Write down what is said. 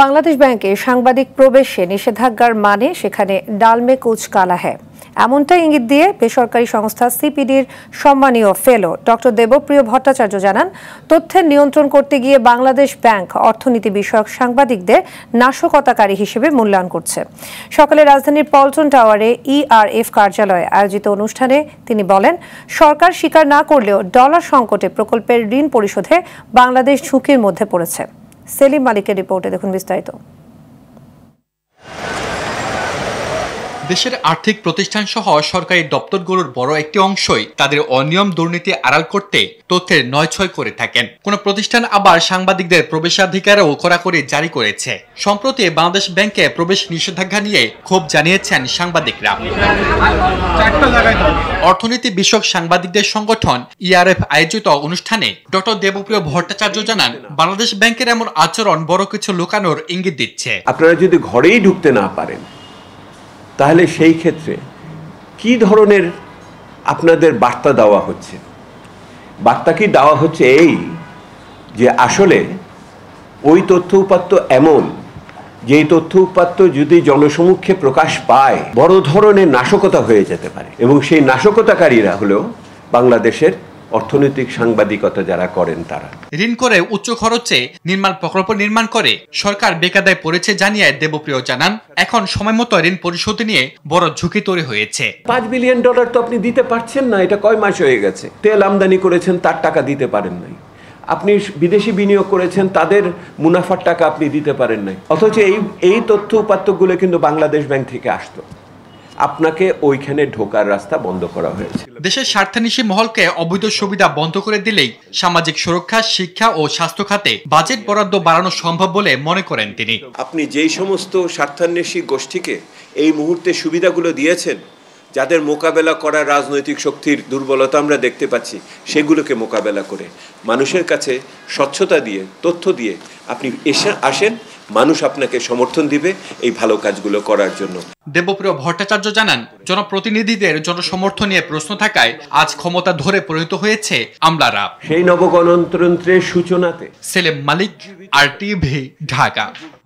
বাংলাদেশ ব্যাংকে সাংবাদিক প্রবেশে নিষেধাজ্ঞার মানে সেখানে ডালমে কুচ কালা হ্যাঁ এমনটা ইঙ্গিত দিয়ে বেসরকারি সংস্থা সিপিডির সম্মানীয় ফেলো ডক্টর দেবপ্রিয় ভট্টাচার্য জানান তথ্যের নিয়ন্ত্রণ করতে গিয়ে বাংলাদেশ ব্যাংক অর্থনীতি বিষয়ক সাংবাদিকদের নাশকতাকারী হিসেবে মূল্যায়ন করছে সকালে রাজধানীর পল্টন টাওয়ারে ইআরএফ কার্যালয়ে আয়োজিত অনুষ্ঠানে তিনি বলেন সরকার স্বীকার না করলেও ডলার সংকটে প্রকল্পের ঋণ পরিশোধে বাংলাদেশ ঝুঁকির মধ্যে পড়েছে সেলিম মালিকের রিপোর্টে দেখুন বিস্তারিত দেশের আর্থিক প্রতিষ্ঠান সহ সরকারি দপ্তরগুলোর বড় একটি অংশই তাদের অনিয়ম দুর্নীতি আড়াল করতে তথ্যের নয় ছয় করে থাকেন কোন প্রতিষ্ঠান আবার সাংবাদিকদের প্রবেশাধিকারেও করে জারি করেছে সম্প্রতি বাংলাদেশ ব্যাংকে প্রবেশ নিষেধাজ্ঞা নিয়ে ক্ষোভ জানিয়েছেন সাংবাদিকরা অর্থনীতি বিষয়ক সাংবাদিকদের সংগঠন ইআরএফ আয়োজিত অনুষ্ঠানে ডক্টর দেবপ্রিয় ভট্টাচার্য জানান বাংলাদেশ ব্যাংকের এমন আচরণ বড় কিছু লুকানোর ইঙ্গিত দিচ্ছে আপনারা যদি ঘরেই ঢুকতে না পারেন তাহলে সেই ক্ষেত্রে কি ধরনের আপনাদের বার্তা দেওয়া হচ্ছে বার্তা কি দেওয়া হচ্ছে এই যে আসলে ওই তথ্য উপাত্ত এমন যে তথ্য উপাত্ত যদি জনসমুখে প্রকাশ পায় বড় ধরনের নাশকতা হয়ে যেতে পারে এবং সেই নাশকতাকারীরা হলো বাংলাদেশের অর্থনৈতিক সাংবাদিকতা যারা করেন তারা ঋণ করে উচ্চ খরচে নির্মাণ প্রকল্প নির্মাণ করে সরকার বেকাদায় পড়েছে জানিয়ে দেবপ্রিয় জানান এখন সময় মতো ঋণ পরিশোধ নিয়ে বড় ঝুঁকি তৈরি হয়েছে পাঁচ বিলিয়ন ডলার তো আপনি দিতে পারছেন না এটা কয় মাস হয়ে গেছে তেল আমদানি করেছেন তার টাকা দিতে পারেন নাই আপনি বিদেশি বিনিয়োগ করেছেন তাদের মুনাফার টাকা আপনি দিতে পারেন নাই অথচ এই এই তথ্য উপাত্তগুলো কিন্তু বাংলাদেশ ব্যাংক থেকে আসতো আপনাকে ওইখানে ঢোকার রাস্তা বন্ধ করা হয়েছে দেশের স্বার্থানিশী মহলকে অবৈধ সুবিধা বন্ধ করে দিলেই সামাজিক সুরক্ষা শিক্ষা ও স্বাস্থ্য খাতে বাজেট বরাদ্দ বাড়ানো সম্ভব বলে মনে করেন তিনি আপনি যেই সমস্ত স্বার্থান্বেষী গোষ্ঠীকে এই মুহূর্তে সুবিধাগুলো দিয়েছেন যাদের মোকাবেলা করার রাজনৈতিক শক্তির দুর্বলতা আমরা দেখতে পাচ্ছি সেগুলোকে মোকাবেলা করে মানুষের কাছে স্বচ্ছতা দিয়ে তথ্য দিয়ে আপনি এসে আসেন মানুষ আপনাকে সমর্থন দিবে এই ভালো কাজগুলো করার জন্য দেবপ্রিয় ভট্টাচার্য জানান জনপ্রতিনিধিদের জনসমর্থন নিয়ে প্রশ্ন থাকায় আজ ক্ষমতা ধরে পরিণত হয়েছে আমলারা সেই নবগণতন্ত্রের সূচনাতে সেলেম মালিক আর টিভি ঢাকা